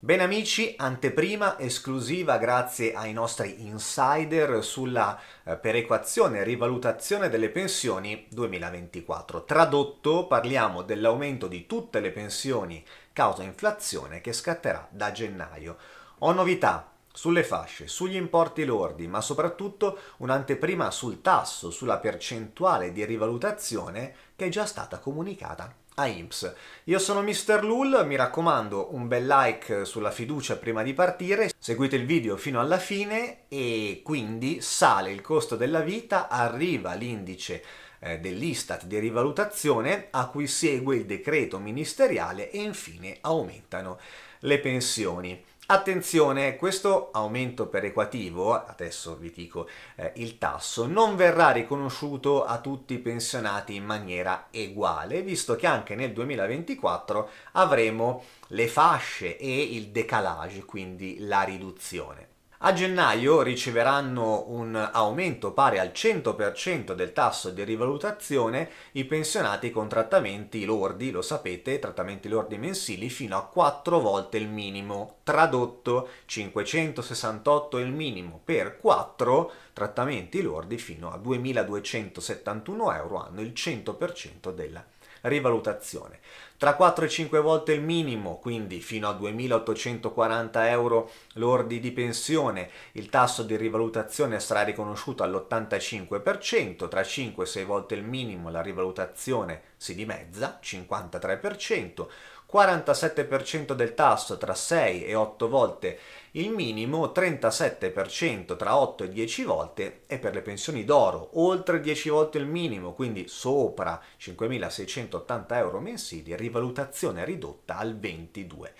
Bene amici, anteprima esclusiva grazie ai nostri insider sulla eh, perequazione e rivalutazione delle pensioni 2024. Tradotto parliamo dell'aumento di tutte le pensioni causa inflazione che scatterà da gennaio. Ho novità sulle fasce, sugli importi lordi, ma soprattutto un'anteprima sul tasso, sulla percentuale di rivalutazione che è già stata comunicata a IMSS. Io sono Mr. Lul, mi raccomando un bel like sulla fiducia prima di partire, seguite il video fino alla fine e quindi sale il costo della vita, arriva l'indice eh, dell'Istat di rivalutazione a cui segue il decreto ministeriale e infine aumentano le pensioni. Attenzione, questo aumento perequativo, adesso vi dico eh, il tasso, non verrà riconosciuto a tutti i pensionati in maniera uguale, visto che anche nel 2024 avremo le fasce e il decalage, quindi la riduzione. A gennaio riceveranno un aumento pari al 100% del tasso di rivalutazione i pensionati con trattamenti lordi, lo sapete, trattamenti lordi mensili fino a 4 volte il minimo. Tradotto 568 il minimo per 4 trattamenti lordi fino a 2271 euro hanno il 100% della rivalutazione rivalutazione. Tra 4 e 5 volte il minimo, quindi fino a 2.840 euro lordi di pensione, il tasso di rivalutazione sarà riconosciuto all'85%, tra 5 e 6 volte il minimo la rivalutazione si dimezza, 53%, 47% del tasso tra 6 e 8 volte il minimo, 37% tra 8 e 10 volte e per le pensioni d'oro oltre 10 volte il minimo, quindi sopra 5.680 euro mensili, rivalutazione ridotta al 22%.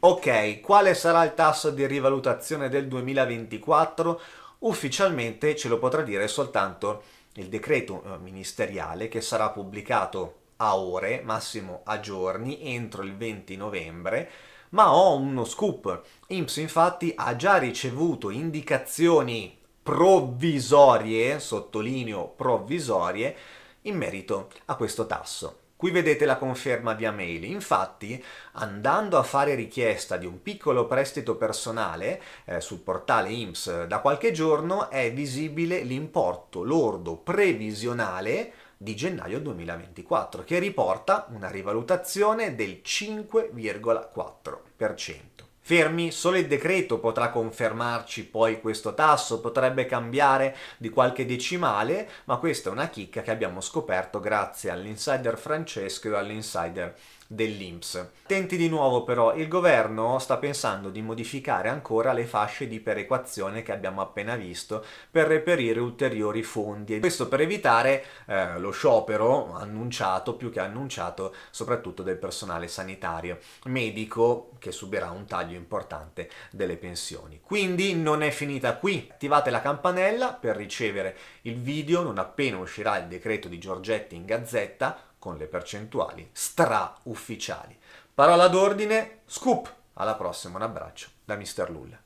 Ok, quale sarà il tasso di rivalutazione del 2024? Ufficialmente ce lo potrà dire soltanto il decreto eh, ministeriale che sarà pubblicato a ore, massimo a giorni, entro il 20 novembre, ma ho uno scoop. IMSS infatti ha già ricevuto indicazioni provvisorie, sottolineo provvisorie, in merito a questo tasso. Qui vedete la conferma via mail. Infatti, andando a fare richiesta di un piccolo prestito personale eh, sul portale IMSS da qualche giorno è visibile l'importo lordo previsionale di gennaio 2024, che riporta una rivalutazione del 5,4%. Fermi, solo il decreto potrà confermarci poi questo tasso, potrebbe cambiare di qualche decimale, ma questa è una chicca che abbiamo scoperto grazie all'insider Francesco e all'insider dell'Inps. Tenti di nuovo però, il governo sta pensando di modificare ancora le fasce di perequazione che abbiamo appena visto per reperire ulteriori fondi. Questo per evitare eh, lo sciopero annunciato, più che annunciato, soprattutto del personale sanitario medico che subirà un taglio importante delle pensioni. Quindi non è finita qui. Attivate la campanella per ricevere il video non appena uscirà il decreto di Giorgetti in Gazzetta con le percentuali straufficiali. Parola d'ordine, scoop! Alla prossima, un abbraccio da Mr. Lulla.